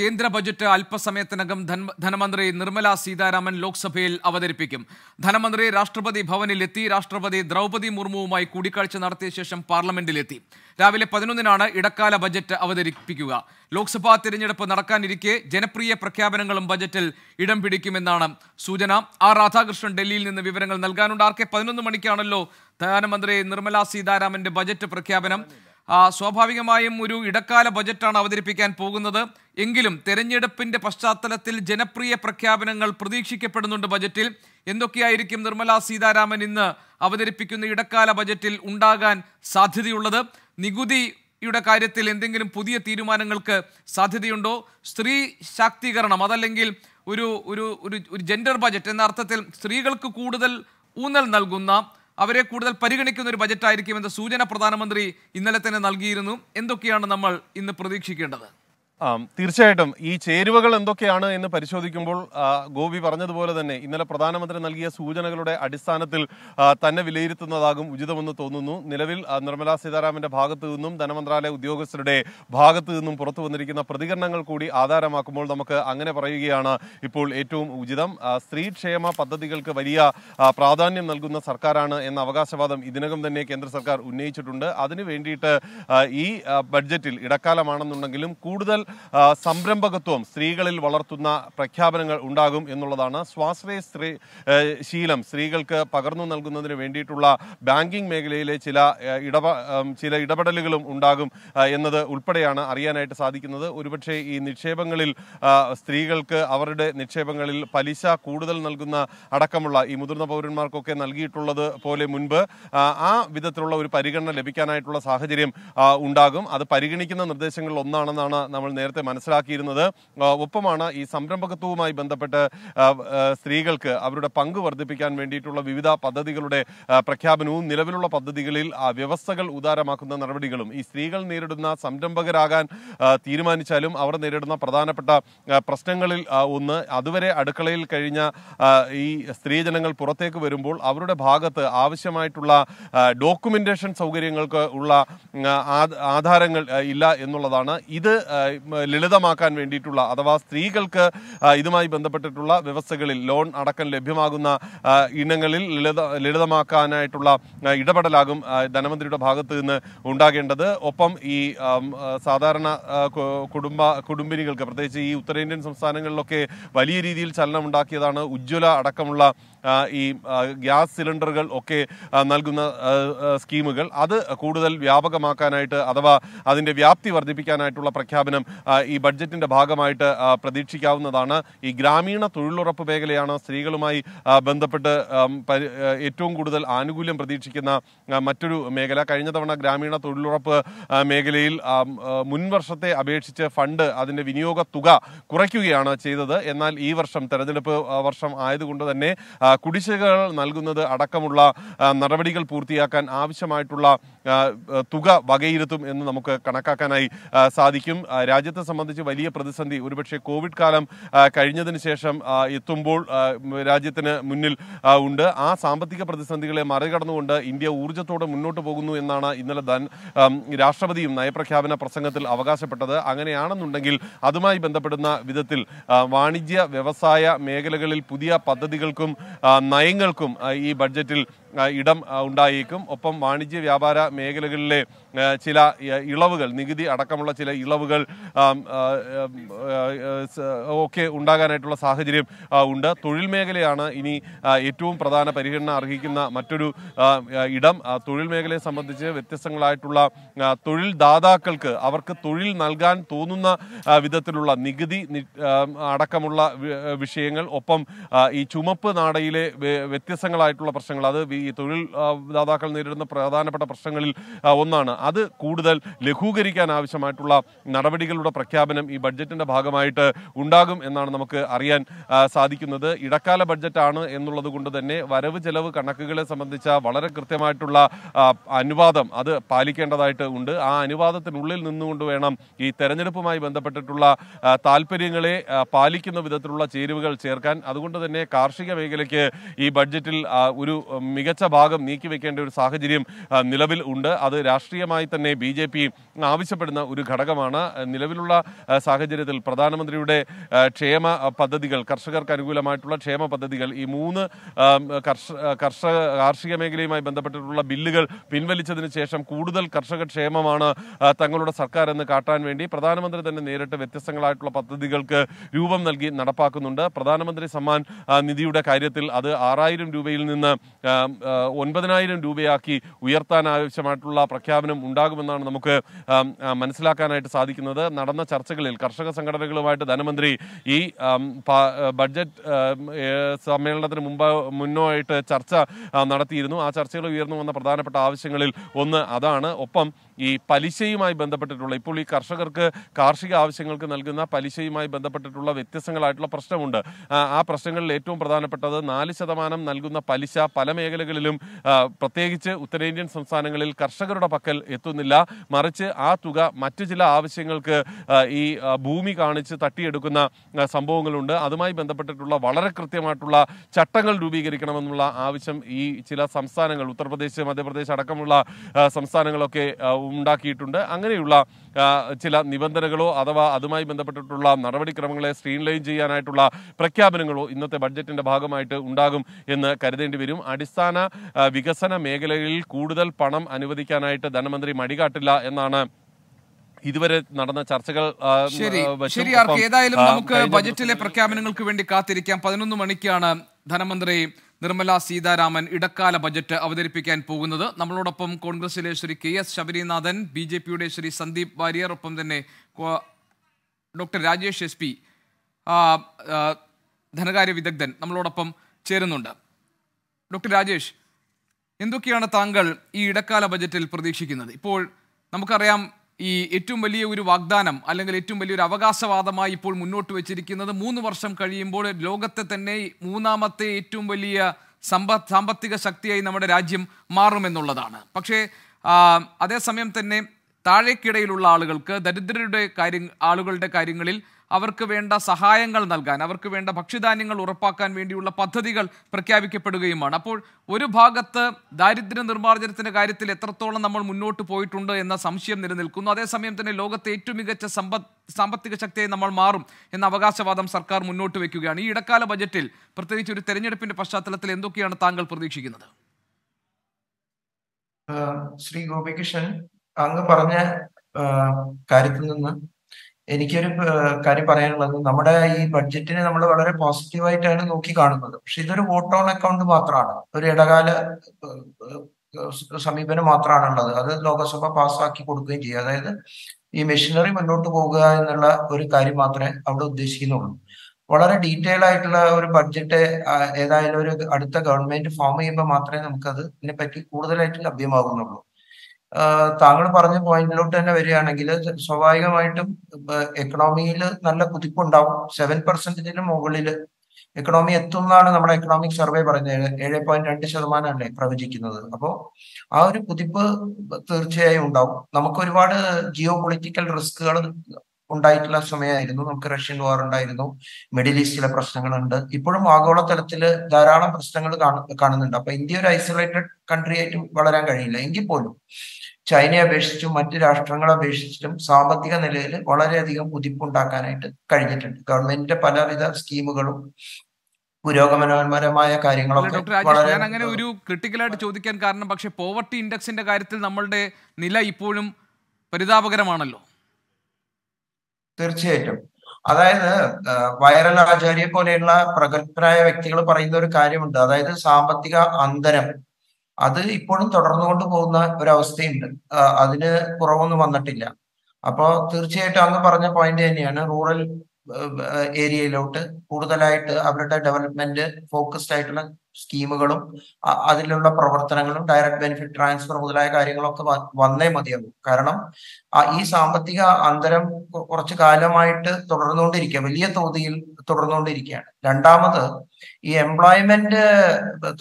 കേന്ദ്ര ബജറ്റ് അല്പസമയത്തിനകം ധനമന്ത്രി നിർമ്മല സീതാരാമൻ ലോക്സഭയിൽ അവതരിപ്പിക്കും ധനമന്ത്രി രാഷ്ട്രപതി ഭവനിലെത്തി രാഷ്ട്രപതി ദ്രൗപതി മുർമുവുമായി കൂടിക്കാഴ്ച നടത്തിയ ശേഷം പാർലമെന്റിലെത്തി രാവിലെ പതിനൊന്നിനാണ് ഇടക്കാല ബജറ്റ് അവതരിപ്പിക്കുക ലോക്സഭാ തിരഞ്ഞെടുപ്പ് നടക്കാനിരിക്കെ ജനപ്രിയ പ്രഖ്യാപനങ്ങളും ബജറ്റിൽ ഇടം പിടിക്കുമെന്നാണ് സൂചന ആർ രാധാകൃഷ്ണൻ ഡൽഹിയിൽ നിന്ന് വിവരങ്ങൾ നൽകാനുണ്ട് ആർ കെ പതിനൊന്ന് മണിക്കാണല്ലോ ധനമന്ത്രി നിർമ്മല സീതാരാമന്റെ ബജറ്റ് പ്രഖ്യാപനം സ്വാഭാവികമായും ഒരു ഇടക്കാല ബജറ്റാണ് അവതരിപ്പിക്കാൻ പോകുന്നത് എങ്കിലും തെരഞ്ഞെടുപ്പിന്റെ പശ്ചാത്തലത്തിൽ ജനപ്രിയ പ്രഖ്യാപനങ്ങൾ പ്രതീക്ഷിക്കപ്പെടുന്നുണ്ട് ബജറ്റിൽ എന്തൊക്കെയായിരിക്കും നിർമ്മലാ സീതാരാമൻ ഇന്ന് അവതരിപ്പിക്കുന്ന ഇടക്കാല ബജറ്റിൽ ഉണ്ടാകാൻ സാധ്യതയുള്ളത് നികുതിയുടെ കാര്യത്തിൽ എന്തെങ്കിലും പുതിയ തീരുമാനങ്ങൾക്ക് സാധ്യതയുണ്ടോ സ്ത്രീ ശാക്തീകരണം അതല്ലെങ്കിൽ ഒരു ഒരു ഒരു ജെൻഡർ ബജറ്റ് എന്ന അർത്ഥത്തിൽ സ്ത്രീകൾക്ക് കൂടുതൽ ഊന്നൽ നൽകുന്ന അവരെ കൂടുതൽ പരിഗണിക്കുന്ന ഒരു ആയിരിക്കുമെന്ന സൂചന പ്രധാനമന്ത്രി ഇന്നലെ തന്നെ നൽകിയിരുന്നു എന്തൊക്കെയാണ് നമ്മൾ ഇന്ന് പ്രതീക്ഷിക്കേണ്ടത് തീർച്ചയായിട്ടും ഈ ചേരുവകൾ എന്തൊക്കെയാണ് എന്ന് പരിശോധിക്കുമ്പോൾ ഗോപി പറഞ്ഞതുപോലെ തന്നെ ഇന്നലെ പ്രധാനമന്ത്രി നൽകിയ സൂചനകളുടെ അടിസ്ഥാനത്തിൽ തന്നെ വിലയിരുത്തുന്നതാകും ഉചിതമെന്ന് തോന്നുന്നു നിലവിൽ നിർമ്മലാ സീതാരാമന്റെ ഭാഗത്തു നിന്നും ധനമന്ത്രാലയ ഉദ്യോഗസ്ഥരുടെ ഭാഗത്തു നിന്നും പുറത്തു വന്നിരിക്കുന്ന പ്രതികരണങ്ങൾ കൂടി ആധാരമാക്കുമ്പോൾ നമുക്ക് അങ്ങനെ പറയുകയാണ് ഇപ്പോൾ ഏറ്റവും ഉചിതം സ്ത്രീക്ഷേമ പദ്ധതികൾക്ക് വലിയ പ്രാധാന്യം നൽകുന്ന സർക്കാരാണ് എന്ന അവകാശവാദം ഇതിനകം തന്നെ കേന്ദ്ര സർക്കാർ ഉന്നയിച്ചിട്ടുണ്ട് അതിനു വേണ്ടിയിട്ട് ഈ ബഡ്ജറ്റിൽ ഇടക്കാലമാണെന്നുണ്ടെങ്കിലും കൂടുതൽ സംരംഭകത്വം സ്ത്രീകളിൽ വളർത്തുന്ന പ്രഖ്യാപനങ്ങൾ ഉണ്ടാകും എന്നുള്ളതാണ് സ്വാശ്രയ സ്ത്രീ ശീലം സ്ത്രീകൾക്ക് പകർന്നു നൽകുന്നതിന് വേണ്ടിയിട്ടുള്ള ബാങ്കിംഗ് മേഖലയിലെ ചില ഇടപ ചില ഇടപെടലുകളും ഉണ്ടാകും എന്നത് ഉൾപ്പെടെയാണ് അറിയാനായിട്ട് സാധിക്കുന്നത് ഒരുപക്ഷെ ഈ നിക്ഷേപങ്ങളിൽ സ്ത്രീകൾക്ക് അവരുടെ നിക്ഷേപങ്ങളിൽ പലിശ കൂടുതൽ നൽകുന്ന അടക്കമുള്ള ഈ മുതിർന്ന പൗരന്മാർക്കൊക്കെ നൽകിയിട്ടുള്ളത് പോലെ മുൻപ് ആ വിധത്തിലുള്ള ഒരു പരിഗണന ലഭിക്കാനായിട്ടുള്ള സാഹചര്യം ഉണ്ടാകും അത് പരിഗണിക്കുന്ന നിർദ്ദേശങ്ങളിൽ ഒന്നാണെന്നാണ് നമ്മൾ നേരത്തെ മനസ്സിലാക്കിയിരുന്നത് ഒപ്പമാണ് ഈ സംരംഭകത്വവുമായി ബന്ധപ്പെട്ട് സ്ത്രീകൾക്ക് അവരുടെ പങ്ക് വർദ്ധിപ്പിക്കാൻ വേണ്ടിയിട്ടുള്ള വിവിധ പദ്ധതികളുടെ പ്രഖ്യാപനവും നിലവിലുള്ള പദ്ധതികളിൽ വ്യവസ്ഥകൾ ഉദാരമാക്കുന്ന നടപടികളും ഈ സ്ത്രീകൾ നേരിടുന്ന സംരംഭകരാകാൻ തീരുമാനിച്ചാലും അവർ നേരിടുന്ന പ്രധാനപ്പെട്ട പ്രശ്നങ്ങളിൽ ഒന്ന് അതുവരെ അടുക്കളയിൽ കഴിഞ്ഞ ഈ സ്ത്രീജനങ്ങൾ പുറത്തേക്ക് വരുമ്പോൾ അവരുടെ ഭാഗത്ത് ആവശ്യമായിട്ടുള്ള ഡോക്യുമെന്റേഷൻ സൗകര്യങ്ങൾക്ക് ഉള്ള ആധാരങ്ങൾ ഇല്ല എന്നുള്ളതാണ് ഇത് ലളിതമാക്കാൻ വേണ്ടിയിട്ടുള്ള അഥവാ സ്ത്രീകൾക്ക് ഇതുമായി ബന്ധപ്പെട്ടിട്ടുള്ള വ്യവസ്ഥകളിൽ ലോൺ അടക്കം ലഭ്യമാകുന്ന ഇനങ്ങളിൽ ലളിത ലളിതമാക്കാനായിട്ടുള്ള ഇടപെടലാകും ധനമന്ത്രിയുടെ ഭാഗത്ത് നിന്ന് ഉണ്ടാകേണ്ടത് ഒപ്പം ഈ സാധാരണ കുടുംബ കുടുംബിനികൾക്ക് പ്രത്യേകിച്ച് ഈ ഉത്തരേന്ത്യൻ സംസ്ഥാനങ്ങളിലൊക്കെ വലിയ രീതിയിൽ ചലനമുണ്ടാക്കിയതാണ് ഉജ്ജ്വല അടക്കമുള്ള ഈ ഗ്യാസ് സിലിണ്ടറുകൾ ഒക്കെ നൽകുന്ന സ്കീമുകൾ അത് കൂടുതൽ വ്യാപകമാക്കാനായിട്ട് അഥവാ അതിൻ്റെ വ്യാപ്തി വർദ്ധിപ്പിക്കാനായിട്ടുള്ള പ്രഖ്യാപനം ഈ ബഡ്ജറ്റിൻ്റെ ഭാഗമായിട്ട് പ്രതീക്ഷിക്കാവുന്നതാണ് ഈ ഗ്രാമീണ തൊഴിലുറപ്പ് മേഖലയാണ് സ്ത്രീകളുമായി ബന്ധപ്പെട്ട് ഏറ്റവും കൂടുതൽ ആനുകൂല്യം പ്രതീക്ഷിക്കുന്ന മറ്റൊരു മേഖല കഴിഞ്ഞ തവണ ഗ്രാമീണ തൊഴിലുറപ്പ് മേഖലയിൽ മുൻവർഷത്തെ അപേക്ഷിച്ച് ഫണ്ട് അതിൻ്റെ വിനിയോഗ തുക കുറയ്ക്കുകയാണ് ചെയ്തത് എന്നാൽ ഈ വർഷം തെരഞ്ഞെടുപ്പ് വർഷം ആയതുകൊണ്ട് തന്നെ കുടിശ്ശികകൾ നൽകുന്നത് അടക്കമുള്ള നടപടികൾ പൂർത്തിയാക്കാൻ ആവശ്യമായിട്ടുള്ള തുക വകയിരുത്തും എന്ന് നമുക്ക് കണക്കാക്കാനായി സാധിക്കും രാജ്യത്തെ സംബന്ധിച്ച് വലിയ പ്രതിസന്ധി ഒരുപക്ഷെ കോവിഡ് കാലം കഴിഞ്ഞതിന് ശേഷം എത്തുമ്പോൾ രാജ്യത്തിന് മുന്നിൽ ഉണ്ട് ആ സാമ്പത്തിക പ്രതിസന്ധികളെ മറികടന്നുകൊണ്ട് ഇന്ത്യ ഊർജ്ജത്തോടെ മുന്നോട്ട് പോകുന്നു എന്നാണ് ഇന്നലെ രാഷ്ട്രപതിയും നയപ്രഖ്യാപന പ്രസംഗത്തിൽ അവകാശപ്പെട്ടത് അങ്ങനെയാണെന്നുണ്ടെങ്കിൽ അതുമായി ബന്ധപ്പെടുന്ന വിധത്തിൽ വാണിജ്യ വ്യവസായ മേഖലകളിൽ പുതിയ പദ്ധതികൾക്കും നയങ്ങൾക്കും ഈ ബഡ്ജറ്റിൽ ഇടം ഉണ്ടായേക്കും ഒപ്പം വാണിജ്യ വ്യാപാര മേഖലകളിലെ ചില ഇളവുകൾ നികുതി അടക്കമുള്ള ചില ഇളവുകൾ ഒക്കെ ഉണ്ടാകാനായിട്ടുള്ള സാഹചര്യം ഉണ്ട് തൊഴിൽ മേഖലയാണ് ഇനി ഏറ്റവും പ്രധാന പരിഗണന അർഹിക്കുന്ന മറ്റൊരു ഇടം തൊഴിൽ മേഖലയെ സംബന്ധിച്ച് വ്യത്യസ്തങ്ങളായിട്ടുള്ള തൊഴിൽ ദാതാക്കൾക്ക് അവർക്ക് തൊഴിൽ നൽകാൻ തോന്നുന്ന വിധത്തിലുള്ള നികുതി അടക്കമുള്ള വിഷയങ്ങൾ ഒപ്പം ഈ ചുമപ്പ് നാടയിലെ വ്യത്യസ്തങ്ങളായിട്ടുള്ള പ്രശ്നങ്ങൾ അത് ഈ തൊഴിൽ ദാതാക്കൾ നേരിടുന്ന പ്രധാനപ്പെട്ട പ്രശ്നങ്ങൾ മേഖലകളിൽ ഒന്നാണ് അത് കൂടുതൽ ലഘൂകരിക്കാൻ ആവശ്യമായിട്ടുള്ള നടപടികളുടെ പ്രഖ്യാപനം ഈ ബഡ്ജറ്റിന്റെ ഭാഗമായിട്ട് ഉണ്ടാകും എന്നാണ് നമുക്ക് അറിയാൻ സാധിക്കുന്നത് ഇടക്കാല ബഡ്ജറ്റാണ് എന്നുള്ളത് കൊണ്ട് തന്നെ വരവ് ചെലവ് കണക്കുകളെ സംബന്ധിച്ച വളരെ കൃത്യമായിട്ടുള്ള അനുവാദം അത് പാലിക്കേണ്ടതായിട്ട് ഉണ്ട് ആ അനുവാദത്തിനുള്ളിൽ നിന്നുകൊണ്ട് വേണം ഈ തെരഞ്ഞെടുപ്പുമായി ബന്ധപ്പെട്ടിട്ടുള്ള താല്പര്യങ്ങളെ പാലിക്കുന്ന വിധത്തിലുള്ള ചേരുവകൾ ചേർക്കാൻ അതുകൊണ്ട് തന്നെ കാർഷിക മേഖലയ്ക്ക് ഈ ബഡ്ജറ്റിൽ ഒരു മികച്ച ഭാഗം നീക്കിവെക്കേണ്ട ഒരു സാഹചര്യം നിലവിൽ ഉണ്ട് അത് രാഷ്ട്രീയമായി തന്നെ ബി ജെ പി ആവശ്യപ്പെടുന്ന ഒരു ഘടകമാണ് നിലവിലുള്ള സാഹചര്യത്തിൽ പ്രധാനമന്ത്രിയുടെ ക്ഷേമ പദ്ധതികൾ കർഷകർക്ക് അനുകൂലമായിട്ടുള്ള ക്ഷേമ പദ്ധതികൾ ഈ മൂന്ന് കർഷക കാർഷിക മേഖലയുമായി ബന്ധപ്പെട്ടിട്ടുള്ള ബില്ലുകൾ പിൻവലിച്ചതിന് ശേഷം കൂടുതൽ കർഷക ക്ഷേമമാണ് തങ്ങളുടെ സർക്കാർ എന്ന് കാട്ടാൻ വേണ്ടി പ്രധാനമന്ത്രി തന്നെ നേരിട്ട് വ്യത്യസ്തങ്ങളായിട്ടുള്ള പദ്ധതികൾക്ക് രൂപം നൽകി നടപ്പാക്കുന്നുണ്ട് പ്രധാനമന്ത്രി സമ്മാൻ നിധിയുടെ കാര്യത്തിൽ അത് ആറായിരം രൂപയിൽ നിന്ന് ഒൻപതിനായിരം രൂപയാക്കി ഉയർത്താൻ ആവശ്യം ആവശ്യമായിട്ടുള്ള പ്രഖ്യാപനം ഉണ്ടാകുമെന്നാണ് നമുക്ക് മനസ്സിലാക്കാനായിട്ട് സാധിക്കുന്നത് നടന്ന ചർച്ചകളിൽ കർഷക സംഘടനകളുമായിട്ട് ധനമന്ത്രി ഈ ബഡ്ജറ്റ് സമ്മേളനത്തിന് മുമ്പ് ആയിട്ട് ചർച്ച നടത്തിയിരുന്നു ആ ചർച്ചകൾ ഉയർന്നു വന്ന പ്രധാനപ്പെട്ട ആവശ്യങ്ങളിൽ ഒന്ന് അതാണ് ഒപ്പം ഈ പലിശയുമായി ബന്ധപ്പെട്ടിട്ടുള്ള ഇപ്പോൾ ഈ കർഷകർക്ക് കാർഷിക ആവശ്യങ്ങൾക്ക് നൽകുന്ന പലിശയുമായി ബന്ധപ്പെട്ടിട്ടുള്ള വ്യത്യസ്തങ്ങളായിട്ടുള്ള പ്രശ്നമുണ്ട് ആ പ്രശ്നങ്ങളിൽ ഏറ്റവും പ്രധാനപ്പെട്ടത് നാല് ശതമാനം നൽകുന്ന പലിശ പല മേഖലകളിലും പ്രത്യേകിച്ച് ഉത്തരേന്ത്യൻ സംസ്ഥാനങ്ങളിൽ കർഷകരുടെ പക്കൽ എത്തുന്നില്ല മറിച്ച് ആ തുക മറ്റു ചില ആവശ്യങ്ങൾക്ക് ഈ ഭൂമി കാണിച്ച് തട്ടിയെടുക്കുന്ന സംഭവങ്ങളുണ്ട് അതുമായി ബന്ധപ്പെട്ടിട്ടുള്ള വളരെ കൃത്യമായിട്ടുള്ള ചട്ടങ്ങൾ രൂപീകരിക്കണമെന്നുള്ള ആവശ്യം ഈ ചില സംസ്ഥാനങ്ങൾ ഉത്തർപ്രദേശ് മധ്യപ്രദേശ് അടക്കമുള്ള സംസ്ഥാനങ്ങളൊക്കെ ഉണ്ടാക്കിയിട്ടുണ്ട് അങ്ങനെയുള്ള ചില നിബന്ധനകളോ അഥവാ അതുമായി ബന്ധപ്പെട്ടിട്ടുള്ള നടപടിക്രമങ്ങളെ സ്ട്രീംലൈൻ ചെയ്യാനായിട്ടുള്ള പ്രഖ്യാപനങ്ങളോ ഇന്നത്തെ ബഡ്ജറ്റിന്റെ ഭാഗമായിട്ട് ഉണ്ടാകും എന്ന് കരുതേണ്ടി വരും അടിസ്ഥാന വികസന മേഖലകളിൽ കൂടുതൽ പണം അനുവദിക്കാനായിട്ട് ധനമന്ത്രി മടികാട്ടില്ല എന്നാണ് ഇതുവരെ നടന്ന ചർച്ചകൾ ശരി ശരി ഏതായാലും നമുക്ക് ബജറ്റിലെ പ്രഖ്യാപനങ്ങൾക്ക് വേണ്ടി കാത്തിരിക്കാം പതിനൊന്ന് മണിക്കാണ് ധനമന്ത്രി നിർമ്മല സീതാരാമൻ ഇടക്കാല ബജറ്റ് അവതരിപ്പിക്കാൻ പോകുന്നത് നമ്മളോടൊപ്പം കോൺഗ്രസിലെ Shri K S Sabarinathan B J പിയുടെ ശ്രീ സന്ദീപ് വാര്യർ ഒപ്പം തന്നെ ഡോക്ടർ രാജേഷ് എസ് പി ധനകാര്യ വിദഗ്ധൻ നമ്മളോടൊപ്പം ചേരുന്നുണ്ട് ഡോക്ടർ രാജേഷ് എന്തൊക്കെയാണ് താങ്കൾ ഈ ഇടക്കാല ബജറ്റിൽ പ്രതീക്ഷിക്കുന്നത് ഇപ്പോൾ നമുക്കറിയാം ഈ ഏറ്റവും വലിയ ഒരു വാഗ്ദാനം അല്ലെങ്കിൽ ഏറ്റവും വലിയൊരു അവകാശവാദമായി ഇപ്പോൾ മുന്നോട്ട് വെച്ചിരിക്കുന്നത് മൂന്ന് വർഷം കഴിയുമ്പോൾ ലോകത്തെ തന്നെ മൂന്നാമത്തെ ഏറ്റവും വലിയ സമ്പത്ത് സാമ്പത്തിക ശക്തിയായി നമ്മുടെ രാജ്യം മാറുമെന്നുള്ളതാണ് പക്ഷേ അതേസമയം തന്നെ താഴേക്കിടയിലുള്ള ആളുകൾക്ക് ദരിദ്രരുടെ കാര്യ ആളുകളുടെ കാര്യങ്ങളിൽ അവർക്ക് വേണ്ട സഹായങ്ങൾ നൽകാൻ അവർക്ക് വേണ്ട ഭക്ഷ്യധാന്യങ്ങൾ ഉറപ്പാക്കാൻ വേണ്ടിയുള്ള പദ്ധതികൾ പ്രഖ്യാപിക്കപ്പെടുകയുമാണ് അപ്പോൾ ഒരു ഭാഗത്ത് ദാരിദ്ര്യ നിർമ്മാർജ്ജനത്തിൻ്റെ കാര്യത്തിൽ എത്രത്തോളം നമ്മൾ മുന്നോട്ട് പോയിട്ടുണ്ട് എന്ന സംശയം നിലനിൽക്കുന്നു അതേസമയം തന്നെ ലോകത്തെ ഏറ്റവും മികച്ച സമ്പദ് സാമ്പത്തിക ശക്തിയായി നമ്മൾ മാറും എന്ന അവകാശവാദം സർക്കാർ മുന്നോട്ട് വയ്ക്കുകയാണ് ഈ ഇടക്കാല ബജറ്റിൽ പ്രത്യേകിച്ച് ഒരു തെരഞ്ഞെടുപ്പിന്റെ പശ്ചാത്തലത്തിൽ എന്തൊക്കെയാണ് താങ്കൾ പ്രതീക്ഷിക്കുന്നത് ശ്രീ ഗോപികൃഷ്ണൻ അങ്ങ് പറഞ്ഞ കാര്യത്തിൽ നിന്ന് എനിക്കൊരു കാര്യം പറയാനുള്ളത് നമ്മുടെ ഈ ബഡ്ജറ്റിനെ നമ്മൾ വളരെ പോസിറ്റീവായിട്ടാണ് നോക്കി കാണുന്നത് പക്ഷെ ഇതൊരു വോട്ട് ഓൺ അക്കൗണ്ട് മാത്രമാണ് ഒരു ഇടകാല സമീപനം മാത്രമാണുള്ളത് ഉള്ളത് അത് ലോകസഭ പാസ്സാക്കി കൊടുക്കുകയും ചെയ്യും അതായത് ഈ മെഷീനറി മുന്നോട്ട് പോകുക എന്നുള്ള ഒരു കാര്യം മാത്രമേ അവിടെ ഉദ്ദേശിക്കുന്നുള്ളൂ വളരെ ഡീറ്റെയിൽ ആയിട്ടുള്ള ഒരു ബഡ്ജറ്റ് ഏതായാലും ഒരു അടുത്ത ഗവൺമെന്റ് ഫോം ചെയ്യുമ്പോൾ മാത്രമേ നമുക്കത് ഇതിനെപ്പറ്റി കൂടുതലായിട്ട് ലഭ്യമാകുന്നുള്ളൂ താങ്കൾ പറഞ്ഞ പോയിന്റിലോട്ട് തന്നെ വരികയാണെങ്കിൽ സ്വാഭാവികമായിട്ടും എക്കണോമിയിൽ നല്ല കുതിപ്പുണ്ടാവും സെവൻ പെർസെന്റിന് മുകളിൽ എക്കണോമി എത്തും എന്നാണ് നമ്മുടെ എക്കണോമിക് സർവേ പറയുന്നത് ഏഴ് പോയിന്റ് രണ്ട് ശതമാനമല്ലേ പ്രവചിക്കുന്നത് അപ്പോൾ ആ ഒരു കുതിപ്പ് തീർച്ചയായും ഉണ്ടാവും നമുക്ക് ഒരുപാട് ജിയോ പൊളിറ്റിക്കൽ റിസ്കുകൾ ഉണ്ടായിട്ടുള്ള സമയമായിരുന്നു നമുക്ക് റഷ്യൻ വാർ ഉണ്ടായിരുന്നു മിഡിൽ ഈസ്റ്റിലെ പ്രശ്നങ്ങളുണ്ട് ഇപ്പോഴും ആഗോളതലത്തിൽ ധാരാളം പ്രശ്നങ്ങൾ കാണുന്നുണ്ട് അപ്പൊ ഇന്ത്യ ഒരു ഐസൊലേറ്റഡ് കൺട്രി ആയിട്ട് വളരാൻ കഴിയില്ല എങ്കിൽ പോലും ചൈനയെ അപേക്ഷിച്ചും മറ്റ് രാഷ്ട്രങ്ങളെ അപേക്ഷിച്ചിട്ടും സാമ്പത്തിക നിലയിൽ വളരെയധികം കുതിപ്പുണ്ടാക്കാനായിട്ട് കഴിഞ്ഞിട്ടുണ്ട് ഗവൺമെന്റിന്റെ പലവിധ സ്കീമുകളും പുരോഗമനപരമായ കാര്യങ്ങളൊക്കെ ഞാൻ അങ്ങനെ ഒരു ക്രിട്ടിക്കലായിട്ട് ചോദിക്കാൻ കാരണം പക്ഷെ പോവർട്ടി ഇൻഡെക്സിന്റെ കാര്യത്തിൽ നമ്മളുടെ നില ഇപ്പോഴും പരിതാപകരമാണല്ലോ തീർച്ചയായിട്ടും അതായത് വൈറൽ ആചാര്യെ പോലെയുള്ള പ്രഗത്ഭരായ വ്യക്തികൾ പറയുന്ന ഒരു കാര്യമുണ്ട് അതായത് സാമ്പത്തിക അന്തരം അത് ഇപ്പോഴും തുടർന്നുകൊണ്ട് പോകുന്ന ഒരവസ്ഥയുണ്ട് അതിന് കുറവൊന്നും വന്നിട്ടില്ല അപ്പോൾ തീർച്ചയായിട്ടും അങ്ങ് പറഞ്ഞ പോയിന്റ് തന്നെയാണ് റൂറൽ ഏരിയയിലോട്ട് കൂടുതലായിട്ട് അവരുടെ ഡെവലപ്മെന്റ് ഫോക്കസ്ഡ് ആയിട്ടുള്ള സ്കീമുകളും അതിലുള്ള പ്രവർത്തനങ്ങളും ഡയറക്റ്റ് ബെനിഫിറ്റ് ട്രാൻസ്ഫർ മുതലായ കാര്യങ്ങളൊക്കെ വന്നേ മതിയാവും കാരണം ഈ സാമ്പത്തിക അന്തരം കുറച്ചു കാലമായിട്ട് തുടർന്നുകൊണ്ടിരിക്കുക വലിയ തോതിൽ തുടർന്നുകൊണ്ടിരിക്കുകയാണ് രണ്ടാമത് ഈ എംപ്ലോയ്മെന്റ്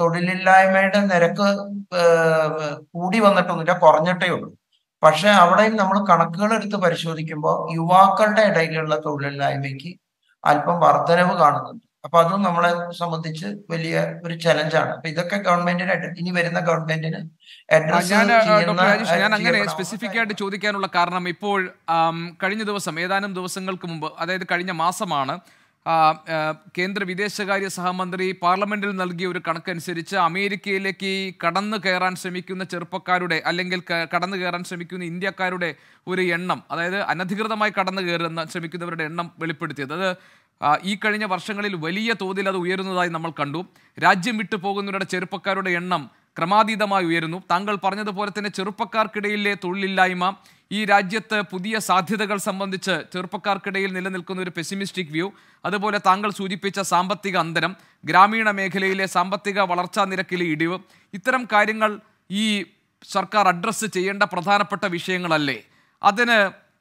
തൊഴിലില്ലായ്മയുടെ നിരക്ക് കൂടി വന്നിട്ടൊന്നുമില്ല കുറഞ്ഞിട്ടേ ഉള്ളൂ പക്ഷെ അവിടെയും നമ്മൾ കണക്കുകൾ എടുത്ത് പരിശോധിക്കുമ്പോൾ യുവാക്കളുടെ ഇടയിലുള്ള തൊഴിലില്ലായ്മയ്ക്ക് അല്പം വർധനവ് കാണുന്നുണ്ട് അപ്പൊ അതും നമ്മളെ സംബന്ധിച്ച് വലിയ ഒരു ചലഞ്ചാണ് അപ്പൊ ഇതൊക്കെ ഗവൺമെന്റിന് ഇനി വരുന്ന ഗവൺമെന്റിന് ഞാൻ അങ്ങനെ സ്പെസിഫിക് ആയിട്ട് ചോദിക്കാനുള്ള കാരണം ഇപ്പോൾ കഴിഞ്ഞ ദിവസം ഏതാനും ദിവസങ്ങൾക്ക് മുമ്പ് അതായത് കഴിഞ്ഞ മാസമാണ് കേന്ദ്ര വിദേശകാര്യ സഹമന്ത്രി പാർലമെന്റിൽ നൽകിയ ഒരു കണക്കനുസരിച്ച് അമേരിക്കയിലേക്ക് കടന്നു കയറാൻ ശ്രമിക്കുന്ന ചെറുപ്പക്കാരുടെ അല്ലെങ്കിൽ കടന്നു കയറാൻ ശ്രമിക്കുന്ന ഇന്ത്യക്കാരുടെ ഒരു എണ്ണം അതായത് അനധികൃതമായി കടന്നു കയറുന്ന ശ്രമിക്കുന്നവരുടെ എണ്ണം വെളിപ്പെടുത്തിയത് അത് ഈ കഴിഞ്ഞ വർഷങ്ങളിൽ വലിയ തോതിൽ അത് ഉയരുന്നതായി നമ്മൾ കണ്ടു രാജ്യം വിട്ടു പോകുന്നവരുടെ ചെറുപ്പക്കാരുടെ എണ്ണം ക്രമാതീതമായി ഉയരുന്നു താങ്കൾ പറഞ്ഞതുപോലെ തന്നെ ചെറുപ്പക്കാർക്കിടയിലെ തൊഴിലില്ലായ്മ ഈ രാജ്യത്ത് പുതിയ സാധ്യതകൾ സംബന്ധിച്ച് ചെറുപ്പക്കാർക്കിടയിൽ നിലനിൽക്കുന്ന ഒരു പെസിമിസ്റ്റിക് വ്യൂ അതുപോലെ താങ്കൾ സൂചിപ്പിച്ച സാമ്പത്തിക അന്തരം ഗ്രാമീണ മേഖലയിലെ സാമ്പത്തിക വളർച്ചാ നിരക്കിലെ ഇടിവ് ഇത്തരം കാര്യങ്ങൾ ഈ സർക്കാർ അഡ്രസ്സ് ചെയ്യേണ്ട പ്രധാനപ്പെട്ട വിഷയങ്ങളല്ലേ അതിന്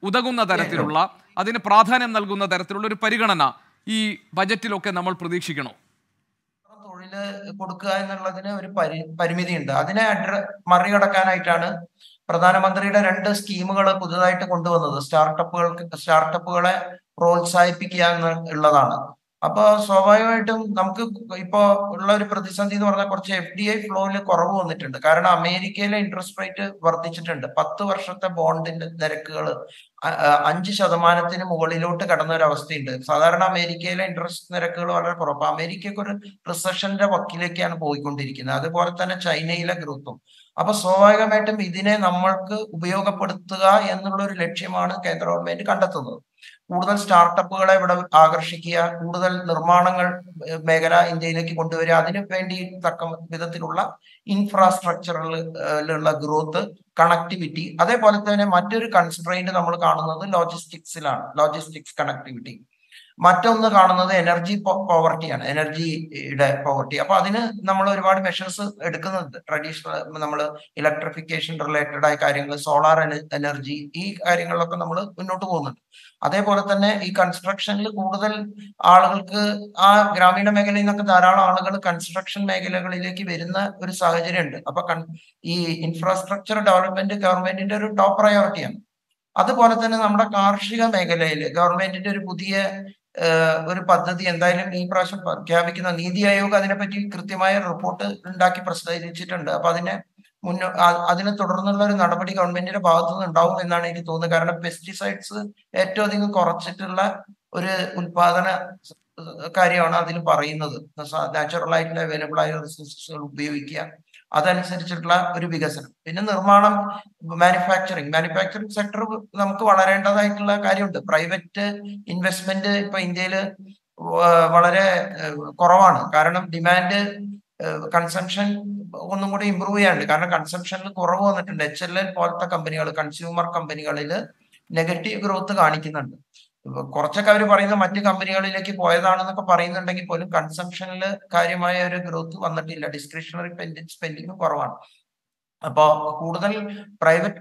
ഉതകുന്ന തരത്തിലുള്ള അതിന് പ്രാധാന്യം നൽകുന്ന തരത്തിലുള്ള ഒരു പരിഗണന ഈ ബജറ്റിലൊക്കെ നമ്മൾ പ്രതീക്ഷിക്കണോ തൊഴില് കൊടുക്കുക എന്നുള്ളതിന് ഒരു പരി പരിമിതിയുണ്ട് അതിനെ അഡ്ര മറികടക്കാനായിട്ടാണ് പ്രധാനമന്ത്രിയുടെ രണ്ട് സ്കീമുകൾ പുതുതായിട്ട് കൊണ്ടുവന്നത് സ്റ്റാർട്ടപ്പുകൾക്ക് സ്റ്റാർട്ടപ്പുകളെ പ്രോത്സാഹിപ്പിക്കുക എന്നുള്ളതാണ് അപ്പൊ സ്വാഭാവികമായിട്ടും നമുക്ക് ഇപ്പോ ഉള്ള ഒരു പ്രതിസന്ധി എന്ന് പറഞ്ഞാൽ കുറച്ച് എഫ് ഡി ഐ ഫ്ലോയില് കുറവ് വന്നിട്ടുണ്ട് കാരണം അമേരിക്കയിലെ ഇൻട്രസ്റ്റ് റേറ്റ് വർദ്ധിച്ചിട്ടുണ്ട് പത്ത് വർഷത്തെ ബോണ്ടിന്റെ നിരക്കുകൾ അഞ്ച് ശതമാനത്തിന് മുകളിലോട്ട് കടന്ന ഒരു അവസ്ഥയുണ്ട് സാധാരണ അമേരിക്കയിലെ ഇൻട്രസ്റ്റ് നിരക്കുകൾ വളരെ കുറവ് അമേരിക്കയ്ക്ക് ഒരു റിസഷന്റെ വക്കിലേക്കാണ് പോയിക്കൊണ്ടിരിക്കുന്നത് അതുപോലെ തന്നെ ചൈനയിലെ ഗ്രോത്തും അപ്പൊ സ്വാഭാവികമായിട്ടും ഇതിനെ നമ്മൾക്ക് ഉപയോഗപ്പെടുത്തുക എന്നുള്ള ഒരു ലക്ഷ്യമാണ് കേന്ദ്ര ഗവൺമെന്റ് കണ്ടെത്തുന്നത് കൂടുതൽ സ്റ്റാർട്ടപ്പുകളെ ഇവിടെ ആകർഷിക്കുക കൂടുതൽ നിർമ്മാണങ്ങൾ മേഖല ഇന്ത്യയിലേക്ക് കൊണ്ടുവരിക അതിനു വേണ്ടി തക്ക വിധത്തിലുള്ള ഇൻഫ്രാസ്ട്രക്ചറിലുള്ള ഗ്രോത്ത് കണക്ടിവിറ്റി അതേപോലെ തന്നെ മറ്റൊരു കൺസ്ട്രെയിന്റ് നമ്മൾ കാണുന്നത് ലോജിസ്റ്റിക്സിലാണ് ലോജിസ്റ്റിക്സ് കണക്ടിവിറ്റി മറ്റൊന്ന് കാണുന്നത് എനർജി പോവർട്ടിയാണ് എനർജിയുടെ പോവർട്ടി അപ്പൊ അതിന് നമ്മൾ ഒരുപാട് മെഷേഴ്സ് എടുക്കുന്നുണ്ട് ട്രഡീഷണൽ നമ്മൾ ഇലക്ട്രിഫിക്കേഷൻ റിലേറ്റഡ് ആയ കാര്യങ്ങൾ സോളാർ എനർജി ഈ കാര്യങ്ങളിലൊക്കെ നമ്മൾ മുന്നോട്ട് പോകുന്നുണ്ട് അതേപോലെ തന്നെ ഈ കൺസ്ട്രക്ഷനിൽ കൂടുതൽ ആളുകൾക്ക് ആ ഗ്രാമീണ മേഖലയിൽ നിന്നൊക്കെ ധാരാളം ആളുകൾ കൺസ്ട്രക്ഷൻ മേഖലകളിലേക്ക് വരുന്ന ഒരു സാഹചര്യമുണ്ട് അപ്പൊ ഈ ഇൻഫ്രാസ്ട്രക്ചർ ഡെവലപ്മെന്റ് ഗവൺമെന്റിന്റെ ഒരു ടോപ്പ് പ്രയോറിറ്റിയാണ് അതുപോലെ തന്നെ നമ്മുടെ കാർഷിക മേഖലയിൽ ഗവൺമെന്റിന്റെ ഒരു പുതിയ ഒരു പദ്ധതി എന്തായാലും ഈ പ്രാവശ്യം പ്രഖ്യാപിക്കുന്ന നീതി ആയോഗ് അതിനെപ്പറ്റി കൃത്യമായ റിപ്പോർട്ട് ഉണ്ടാക്കി പ്രസിദ്ധീകരിച്ചിട്ടുണ്ട് അപ്പൊ അതിനെ മുന്നോ അതിനെ തുടർന്നുള്ള ഒരു നടപടി ഗവൺമെന്റിന്റെ ഭാഗത്തു നിന്ന് ഉണ്ടാവും എന്നാണ് എനിക്ക് തോന്നുന്നത് കാരണം പെസ്റ്റിസൈഡ്സ് ഏറ്റവും അധികം കുറച്ചിട്ടുള്ള ഒരു ഉൽപാദന കാര്യമാണ് അതിൽ പറയുന്നത് നാച്ചുറൽ ആയിട്ടുള്ള അവൈലബിൾ ആയ റിസോഴ്സുകൾ ഉപയോഗിക്കുക അതനുസരിച്ചിട്ടുള്ള ഒരു വികസനം പിന്നെ നിർമ്മാണം മാനുഫാക്ചറിങ് മാനുഫാക്ചറിങ് സെക്ടർ നമുക്ക് വളരേണ്ടതായിട്ടുള്ള കാര്യമുണ്ട് പ്രൈവറ്റ് ഇൻവെസ്റ്റ്മെന്റ് ഇപ്പൊ ഇന്ത്യയിൽ വളരെ കുറവാണ് കാരണം ഡിമാൻഡ് കൺസംഷൻ ഒന്നും കൂടി ഇമ്പ്രൂവ് ചെയ്യാനുണ്ട് കാരണം കൺസംഷനിൽ കുറവ് വന്നിട്ടുണ്ട് എച്ച് എൽ എൽ പോലത്തെ കമ്പനികൾ കൺസ്യൂമർ കമ്പനികളിൽ നെഗറ്റീവ് ഗ്രോത്ത് കാണിക്കുന്നുണ്ട് കുറച്ചൊക്കെ അവർ പറയുന്നത് മറ്റു കമ്പനികളിലേക്ക് പോയതാണെന്നൊക്കെ പറയുന്നുണ്ടെങ്കിൽ പോലും കൺസംഷനിൽ കാര്യമായ ഒരു ഗ്രോത്ത് വന്നിട്ടില്ല ഡിസ്ക്രിപ്ഷണറി സ്പെൻഡിങ് കുറവാണ് അപ്പോ കൂടുതൽ പ്രൈവറ്റ്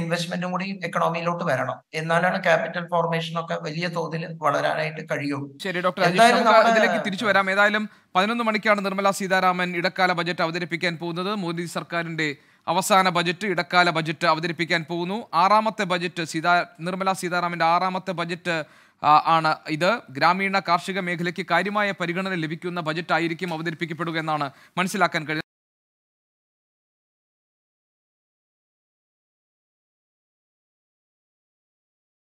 ഇൻവെസ്റ്റ്മെന്റും കൂടി എക്കണോമിയിലോട്ട് വരണം എന്നാലാണ് ക്യാപിറ്റൽ ഫോർമേഷൻ ഒക്കെ വലിയ തോതിൽ വളരാനായിട്ട് കഴിയും ശരി ഡോക്ടർ തിരിച്ചു വരാം ഏതായാലും പതിനൊന്ന് മണിക്കാണ് നിർമ്മല സീതാരാമൻ ഇടക്കാല ബജറ്റ് അവതരിപ്പിക്കാൻ പോകുന്നത് മോദി സർക്കാരിന്റെ അവസാന ബജറ്റ് ഇടക്കാല ബജറ്റ് അവതരിപ്പിക്കാൻ പോകുന്നു ആറാമത്തെ ബജറ്റ് സീതാ നിർമ്മല സീതാരാമൻ്റെ ആറാമത്തെ ബജറ്റ് ആണ് ഇത് ഗ്രാമീണ കാർഷിക മേഖലയ്ക്ക് കാര്യമായ പരിഗണന ലഭിക്കുന്ന ബജറ്റായിരിക്കും അവതരിപ്പിക്കപ്പെടുക എന്നാണ് മനസ്സിലാക്കാൻ കഴിയുന്നത്